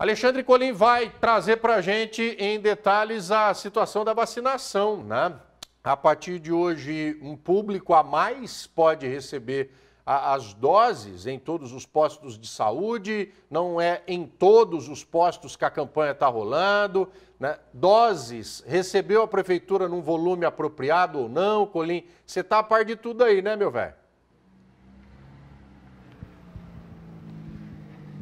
Alexandre Colim vai trazer para a gente em detalhes a situação da vacinação, né? A partir de hoje, um público a mais pode receber a, as doses em todos os postos de saúde, não é em todos os postos que a campanha está rolando. Né? Doses, recebeu a prefeitura num volume apropriado ou não, Colim? Você está a par de tudo aí, né, meu velho?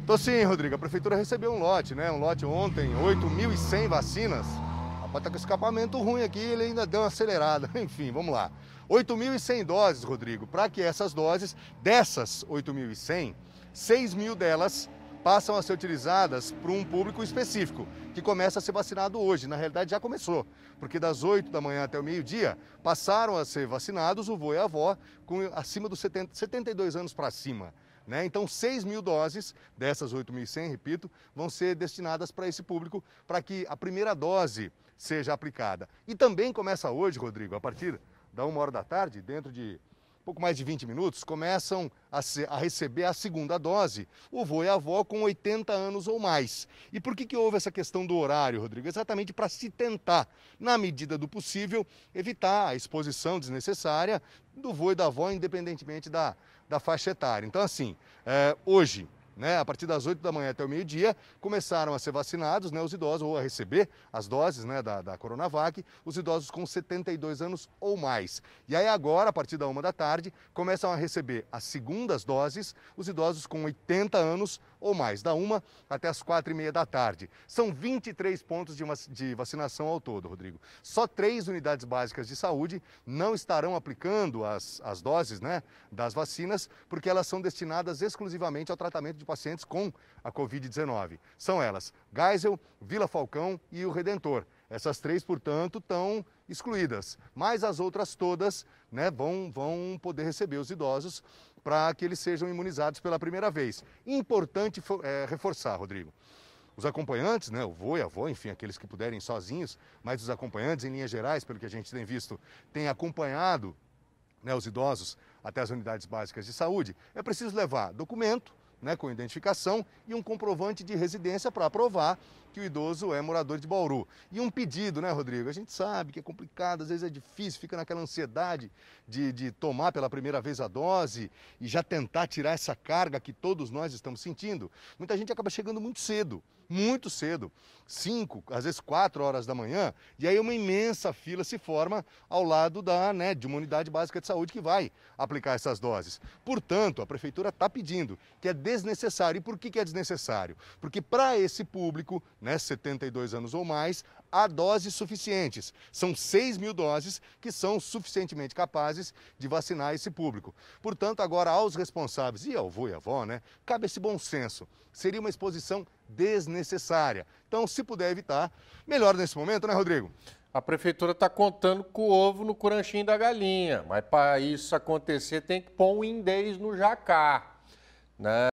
Tô sim, Rodrigo. A prefeitura recebeu um lote, né? Um lote ontem, 8.100 vacinas. Rapaz, tá com escapamento ruim aqui, ele ainda deu uma acelerada. Enfim, vamos lá. 8.100 doses, Rodrigo. Para que essas doses, dessas 8.100, 6 mil delas passam a ser utilizadas para um público específico, que começa a ser vacinado hoje. Na realidade, já começou, porque das 8 da manhã até o meio-dia passaram a ser vacinados o vô e a avó com acima dos 72 anos para cima. Né? Então, 6 mil doses dessas 8.100, repito, vão ser destinadas para esse público, para que a primeira dose seja aplicada. E também começa hoje, Rodrigo, a partir da uma hora da tarde, dentro de pouco mais de 20 minutos, começam a, a, receber a segunda dose, o avô e a avó com 80 anos ou mais. E por que, que houve essa questão do horário, Rodrigo? Exatamente para se tentar, na medida do possível, evitar a exposição desnecessária do avô e da avó, independentemente da, da faixa etária. Então, assim, é, hoje né, a partir das 8 da manhã até o meio-dia, começaram a ser vacinados né, os idosos, ou a receber as doses né, da, da Coronavac, os idosos com 72 anos ou mais. E aí agora, a partir da 1 da tarde, começam a receber as segundas doses os idosos com 80 anos ou mais, da uma até as quatro e meia da tarde. São 23 pontos de vacinação ao todo, Rodrigo. Só três unidades básicas de saúde não estarão aplicando as, as doses né, das vacinas, porque elas são destinadas exclusivamente ao tratamento de pacientes com a Covid-19. São elas Geisel, Vila Falcão e o Redentor. Essas três, portanto, estão excluídas, mas as outras todas né, vão, vão poder receber os idosos para que eles sejam imunizados pela primeira vez. Importante é, reforçar, Rodrigo. Os acompanhantes, né, o vô e a avó, enfim, aqueles que puderem sozinhos, mas os acompanhantes, em linhas gerais, pelo que a gente tem visto, têm acompanhado né, os idosos até as unidades básicas de saúde. É preciso levar documento, né, com identificação e um comprovante de residência para provar que o idoso é morador de Bauru. E um pedido, né, Rodrigo? A gente sabe que é complicado, às vezes é difícil, fica naquela ansiedade de, de tomar pela primeira vez a dose e já tentar tirar essa carga que todos nós estamos sentindo. Muita gente acaba chegando muito cedo, muito cedo, 5, às vezes 4 horas da manhã, e aí uma imensa fila se forma ao lado da, né, de uma unidade básica de saúde que vai aplicar essas doses. Portanto, a prefeitura está pedindo que é desnecessário. E por que, que é desnecessário? Porque para esse público, né, 72 anos ou mais, há doses suficientes. São 6 mil doses que são suficientemente capazes de vacinar esse público. Portanto, agora aos responsáveis, e ao avô e avó, né, cabe esse bom senso. Seria uma exposição desnecessária. Então, se puder evitar, melhor nesse momento, né, Rodrigo? A prefeitura está contando com o ovo no curanchinho da galinha, mas para isso acontecer tem que pôr um indês no jacá. Né?